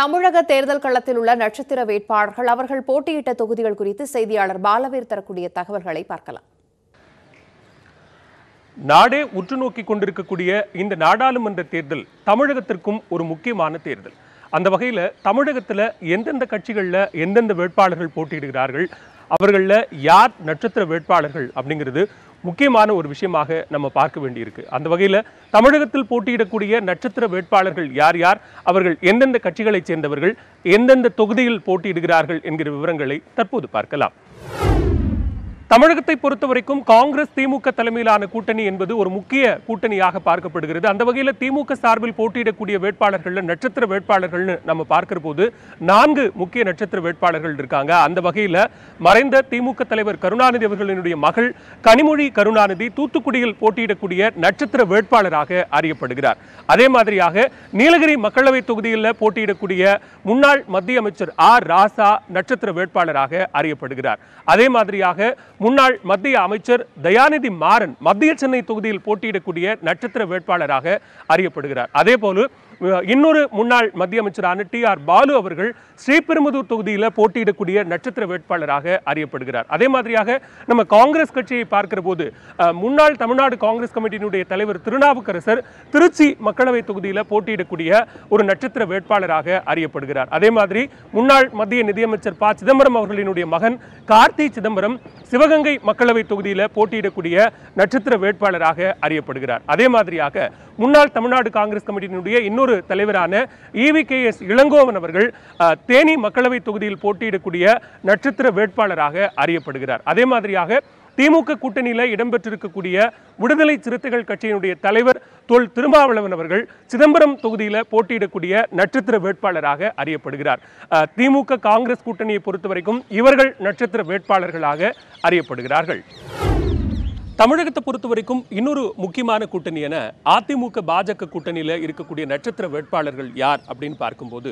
தமிழக தேர்தல் களத்தில் உள்ள நட்சத்திர வேட்பாளர்கள் அவர்கள் போட்டியிட்ட தொகுதிகள் குறித்து செய்தியாளர் பாலவேர் தரக்கூடிய தகவல்களை பார்க்கலாம் நாடே உற்று நோக்கி கொண்டிருக்கக்கூடிய இந்த நாடாளுமன்ற தேர்தல் தமிழகத்திற்கும் ஒரு முக்கியமான தேர்தல் அந்த வகையில் தமிழகத்தில் எந்தெந்த கட்சிகளில் எந்தெந்த வேட்பாளர்கள் போட்டியிடுகிறார்கள் அவர்களில் யார் நட்சத்திர வேட்பாளர்கள் அப்படிங்கிறது முக்கியமான ஒரு விஷயமாக நம்ம பார்க்க வேண்டியிருக்கு அந்த வகையில் தமிழகத்தில் போட்டியிடக்கூடிய நட்சத்திர வேட்பாளர்கள் யார் யார் அவர்கள் எந்தெந்த கட்சிகளைச் சேர்ந்தவர்கள் எந்தெந்த தொகுதியில் போட்டியிடுகிறார்கள் என்கிற விவரங்களை தற்போது பார்க்கலாம் தமிழகத்தை பொறுத்த வரைக்கும் காங்கிரஸ் திமுக தலைமையிலான கூட்டணி என்பது ஒரு முக்கிய கூட்டணியாக பார்க்கப்படுகிறது அந்த வகையில் திமுக சார்பில் போட்டியிடக்கூடிய வேட்பாளர்கள் நட்சத்திர வேட்பாளர்கள்னு நம்ம பார்க்கிற போது நான்கு முக்கிய நட்சத்திர வேட்பாளர்கள் இருக்காங்க அந்த வகையில் மறைந்த திமுக தலைவர் கருணாநிதி அவர்களினுடைய மகள் கனிமொழி கருணாநிதி தூத்துக்குடியில் போட்டியிடக்கூடிய நட்சத்திர வேட்பாளராக அறியப்படுகிறார் அதே மாதிரியாக நீலகிரி மக்களவை தொகுதியில் போட்டியிடக்கூடிய முன்னாள் மத்திய அமைச்சர் ஆர் ராசா நட்சத்திர வேட்பாளராக அறியப்படுகிறார் அதே மாதிரியாக முன்னாள் மத்திய அமைச்சர் தயாநிதி மாறன் மத்திய சென்னை தொகுதியில் போட்டியிடக்கூடிய நட்சத்திர வேட்பாளராக அறியப்படுகிறார் அதே போல இன்னொரு முன்னாள் மத்திய அமைச்சரான டி ஆர் பாலு அவர்கள் ஸ்ரீபெரும்புதூர் தொகுதியில் போட்டியிடக்கூடிய நட்சத்திர வேட்பாளராக அறியப்படுகிறார் அதே மாதிரியாக நம்ம காங்கிரஸ் கட்சியை பார்க்கிற போது முன்னாள் தமிழ்நாடு காங்கிரஸ் கமிட்டியினுடைய தலைவர் திருநாவுக்கரசர் திருச்சி மக்களவை தொகுதியில் போட்டியிடக்கூடிய ஒரு நட்சத்திர வேட்பாளராக அறியப்படுகிறார் அதே மாதிரி முன்னாள் மத்திய நிதியமைச்சர் ப சிதம்பரம் அவர்களினுடைய மகன் கார்த்தி சிதம்பரம் சிவகங்கை மக்களவை தொகுதியில் போட்டியிடக்கூடிய நட்சத்திர வேட்பாளராக அறியப்படுகிறார் அதே மாதிரியாக முன்னாள் தமிழ்நாடு காங்கிரஸ் கமிட்டியினுடைய இன்னொரு இன்னொரு தலைவரான இவி கே எஸ் இளங்கோவன் அவர்கள் தேனி மக்களவை தொகுதியில் போட்டியிடக்கூடிய நட்சத்திர வேட்பாளராக அறியப்படுகிறார் அதே மாதிரியாக திமுக கூட்டணியில் இடம்பெற்றிருக்கக்கூடிய விடுதலை சிறுத்தைகள் கட்சியினுடைய தலைவர் தொல் திருமாவளவன் அவர்கள் சிதம்பரம் தொகுதியில் போட்டியிடக்கூடிய நட்சத்திர வேட்பாளராக அறியப்படுகிறார் திமுக காங்கிரஸ் கூட்டணியை பொறுத்தவரைக்கும் இவர்கள் நட்சத்திர வேட்பாளர்களாக அறியப்படுகிறார்கள் தமிழகத்தை பொறுத்த வரைக்கும் இன்னொரு முக்கியமான கூட்டணி என அதிமுக பாஜக கூட்டணியில் இருக்கக்கூடிய நட்சத்திர வேட்பாளர்கள் யார் அப்படின்னு பார்க்கும்போது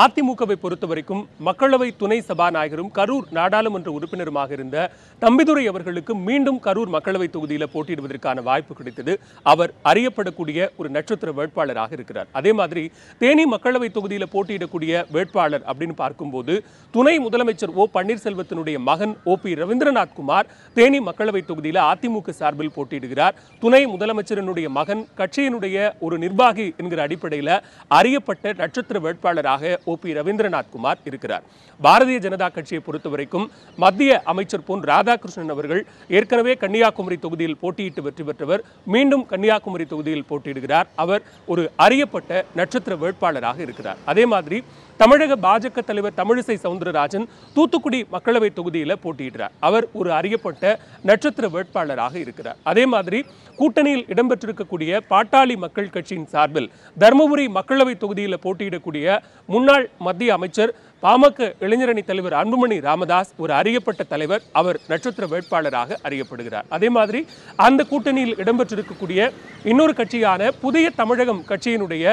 அதிமுகவை பொறுத்த வரைக்கும் மக்களவை துணை சபாநாயகரும் கரூர் நாடாளுமன்ற உறுப்பினருமாக இருந்த தம்பிதுரை அவர்களுக்கு மீண்டும் கரூர் மக்களவை தொகுதியில் போட்டியிடுவதற்கான வாய்ப்பு கிடைத்தது அவர் அறியப்படக்கூடிய ஒரு நட்சத்திர வேட்பாளராக இருக்கிறார் அதே மாதிரி தேனி மக்களவை தொகுதியில் போட்டியிடக்கூடிய வேட்பாளர் அப்படின்னு பார்க்கும்போது துணை முதலமைச்சர் ஓ பன்னீர்செல்வத்தினுடைய மகன் ஓ பி ரவீந்திரநாத் குமார் தேனி மக்களவை தொகுதியில் அதிமுக திமுக சார்பில் போட்டியிடுகிறார் துணை முதலமைச்சரனுடைய மகன் கட்சியினுடைய ஒரு நிர்வாகி என்கிற அடிப்படையில் அறியப்பட்ட நட்சத்திர வேட்பாளராக ஓ பி ரவீந்திரநாத் குமார் இருக்கிறார் பாரதிய ஜனதா கட்சியை பொறுத்த மத்திய அமைச்சர் பொன் ராதாகிருஷ்ணன் அவர்கள் ஏற்கனவே கன்னியாகுமரி தொகுதியில் போட்டியிட்டு வெற்றி பெற்றவர் மீண்டும் கன்னியாகுமரி தொகுதியில் போட்டியிடுகிறார் அவர் ஒரு அறியப்பட்ட நட்சத்திர வேட்பாளராக இருக்கிறார் அதே மாதிரி தமிழக பாஜக தலைவர் தமிழிசை சவுந்தரராஜன் தூத்துக்குடி மக்களவை தொகுதியில் போட்டியிடுறார் அவர் ஒரு அறியப்பட்ட நட்சத்திர வேட்பாளராக தலைவராக இருக்கிறார் அதே மாதிரி கூட்டணியில் இடம்பெற்றிருக்கக்கூடிய பாட்டாளி மக்கள் கட்சியின் சார்பில் தருமபுரி மக்களவை தொகுதியில் போட்டியிடக்கூடிய முன்னாள் மத்திய அமைச்சர் பாமக இளைஞரணி தலைவர் அன்புமணி ராமதாஸ் ஒரு அறியப்பட்ட தலைவர் அவர் நட்சத்திர வேட்பாளராக அறியப்படுகிறார் அதே மாதிரி அந்த கூட்டணியில் இடம்பெற்றிருக்கக்கூடிய இன்னொரு கட்சியான புதிய தமிழகம் கட்சியினுடைய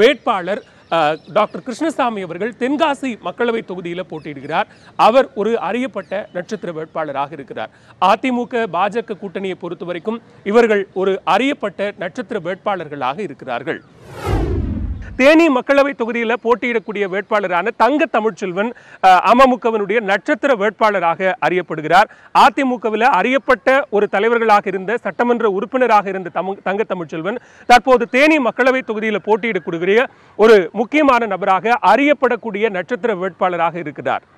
வேட்பாளர் டாக்டர் கிருஷ்ணசாமி அவர்கள் தென்காசி மக்களவை தொகுதியில் போட்டியிடுகிறார் அவர் ஒரு அறியப்பட்ட நட்சத்திர வேட்பாளராக இருக்கிறார் அதிமுக பாஜக கூட்டணியை பொறுத்த வரைக்கும் இவர்கள் ஒரு அறியப்பட்ட நட்சத்திர வேட்பாளர்களாக இருக்கிறார்கள் தேனி மக்களவை தொகுதியில் போட்டியிடக்கூடிய வேட்பாளரான தங்க தமிழ்ச்செல்வன் அமமுகவனுடைய நட்சத்திர வேட்பாளராக அறியப்படுகிறார் அதிமுகவில் அறியப்பட்ட ஒரு தலைவர்களாக இருந்த சட்டமன்ற உறுப்பினராக இருந்த தங்க தமிழ்ச்செல்வன் தற்போது தேனி மக்களவை தொகுதியில் போட்டியிடக்கூடிய ஒரு முக்கியமான நபராக அறியப்படக்கூடிய நட்சத்திர வேட்பாளராக இருக்கிறார்